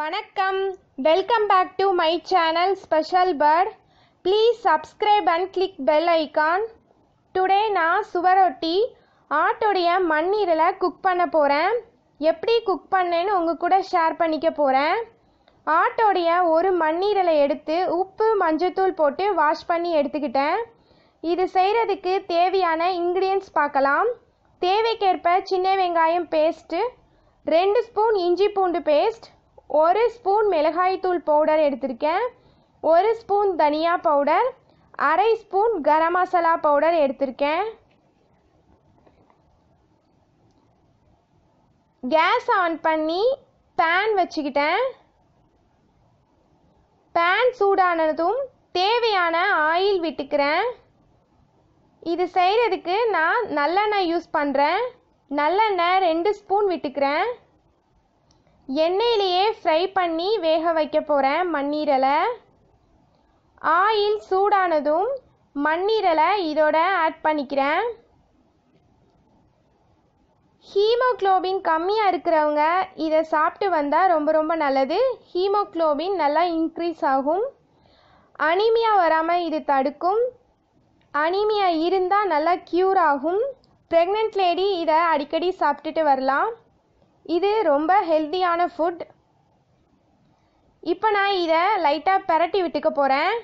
வணக்கம் welcome back to my channel special பேர்ட் please subscribe and click bell icon today நான் சுவரொட்டி ஆட்டோடைய மண்ணீரலை cook பண்ண போகிறேன் எப்படி குக் பண்ணேன்னு உங்கள் கூட ஷேர் பண்ணிக்க போகிறேன் ஆட்டோடைய ஒரு மண்ணீரலை எடுத்து உப்பு மஞ்சத்தூள் போட்டு வாஷ் பண்ணி எடுத்துக்கிட்டேன் இது செய்கிறதுக்கு தேவையான இன்க்ரீடியன்ஸ் பார்க்கலாம் தேவைக்கேற்ப சின்ன வெங்காயம் பேஸ்ட்டு ரெண்டு ஸ்பூன் இஞ்சி பூண்டு பேஸ்ட் ஒரு ஸ்பூன் மிளகாய்த்தூள் பவுடர் எடுத்திருக்கேன் ஒரு ஸ்பூன் தனியா பவுடர் அரை ஸ்பூன் கரம் மசாலா பவுடர் எடுத்திருக்கேன் கேஸ் ஆன் பண்ணி பேன் வச்சுக்கிட்டேன் பேன் சூடானதும் தேவையான ஆயில் விட்டுக்கிறேன் இது செய்கிறதுக்கு நான் நல்லெண்ணெய் யூஸ் பண்ணுறேன் நல்லெண்ணெய் ரெண்டு ஸ்பூன் விட்டுக்கிறேன் எண்ணெயிலேயே ஃப்ரை பண்ணி வேக வைக்க போகிறேன் மண்ணீரலை ஆயில் சூடானதும் மண்ணீரலை இதோட ஆட் பண்ணிக்கிறேன் ஹீமோக்ளோபின் கம்மியாக இருக்கிறவங்க இதை சாப்பிட்டு வந்தால் ரொம்ப ரொம்ப நல்லது ஹீமோக்ளோபின் நல்லா இன்க்ரீஸ் ஆகும் அனிமியா வராமல் இது தடுக்கும் அனிமியா இருந்தால் நல்லா க்யூர் ஆகும் ப்ரெக்னென்ட் லேடி இதை அடிக்கடி சாப்பிட்டுட்டு வரலாம் இது ரொம்ப ஹெல்த்தியான ஃபுட் இப்போ நான் இதை லைட்டாக பெரட்டி விட்டுக்க போகிறேன்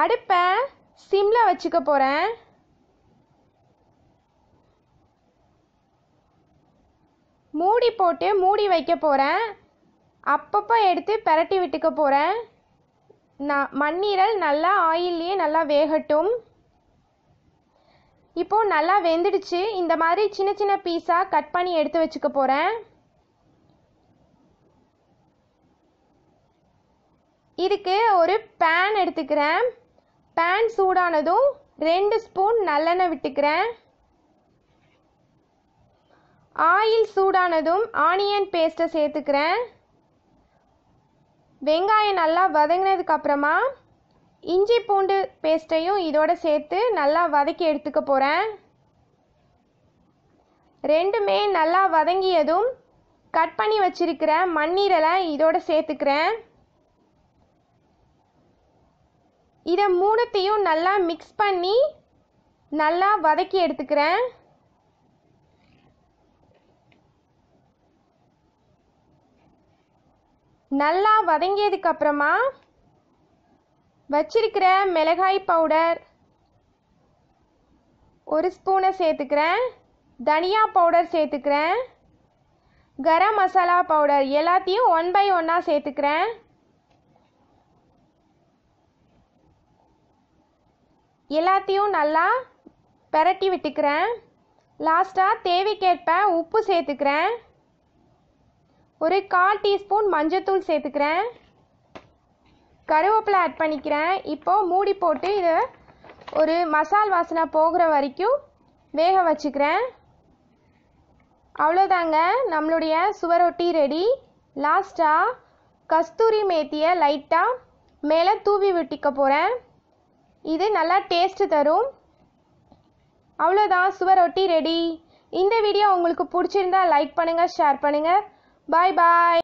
அடுப்பை சிம்மில் வச்சுக்க போகிறேன் மூடி போட்டு மூடி வைக்க போகிறேன் அப்பப்போ எடுத்து பெரட்டி விட்டுக்க போகிறேன் நான் மண்ணீரல் நல்லா ஆயில்லையே நல்லா வேகட்டும் இப்போது நல்லா வெந்துடுச்சு இந்த மாதிரி சின்ன சின்ன பீஸாக கட் பண்ணி எடுத்து வச்சுக்க போகிறேன் இதுக்கு ஒரு பேன் எடுத்துக்கிறேன் பேன் சூடானதும் ரெண்டு ஸ்பூன் நல்லெண்ணெய் விட்டுக்கிறேன் ஆயில் சூடானதும் ஆனியன் பேஸ்ட்டை சேர்த்துக்கிறேன் வெங்காயம் நல்லா வதங்கினதுக்கப்புறமா இஞ்சி பூண்டு பேஸ்ட்டையும் இதோட சேர்த்து நல்லா வதக்கி எடுத்துக்க போகிறேன் ரெண்டுமே நல்லா வதங்கியதும் கட் பண்ணி வச்சிருக்கிற மண்ணீரலை இதோட சேர்த்துக்கிறேன் இதை மூணத்தையும் நல்லா மிக்ஸ் பண்ணி நல்லா வதக்கி எடுத்துக்கிறேன் நல்லா வதங்கியதுக்கு அப்புறமா வச்சிருக்கிற மிளகாய் பவுடர் ஒரு ஸ்பூனை சேர்த்துக்கிறேன் தனியா பவுடர் சேர்த்துக்கிறேன் கரம் மசாலா பவுடர் எல்லாத்தையும் ஒன் பை ஒன்னாக சேர்த்துக்கிறேன் எல்லாத்தையும் நல்லா பெரட்டி விட்டுக்கிறேன் லாஸ்ட்டாக தேவைக்கேற்ப உப்பு சேர்த்துக்கிறேன் ஒரு கால் டீஸ்பூன் மஞ்சத்தூள் சேர்த்துக்கிறேன் கருவேப்பிலை ஆட் பண்ணிக்கிறேன் இப்போது மூடி போட்டு இதை ஒரு மசால் வாசனை போகிற வரைக்கும் வேக வச்சுக்கிறேன் அவ்வளோதாங்க நம்மளுடைய சுவரொட்டி ரெடி லாஸ்ட்டாக கஸ்தூரி மேத்தியை லைட்டாக மேலே தூவி விட்டிக்க போகிறேன் இது நல்லா டேஸ்ட்டு தரும் அவ்வளோதான் சுவரொட்டி ரெடி இந்த வீடியோ உங்களுக்கு பிடிச்சிருந்தா லைக் பண்ணுங்கள் ஷேர் பண்ணுங்கள் பாய் பாய்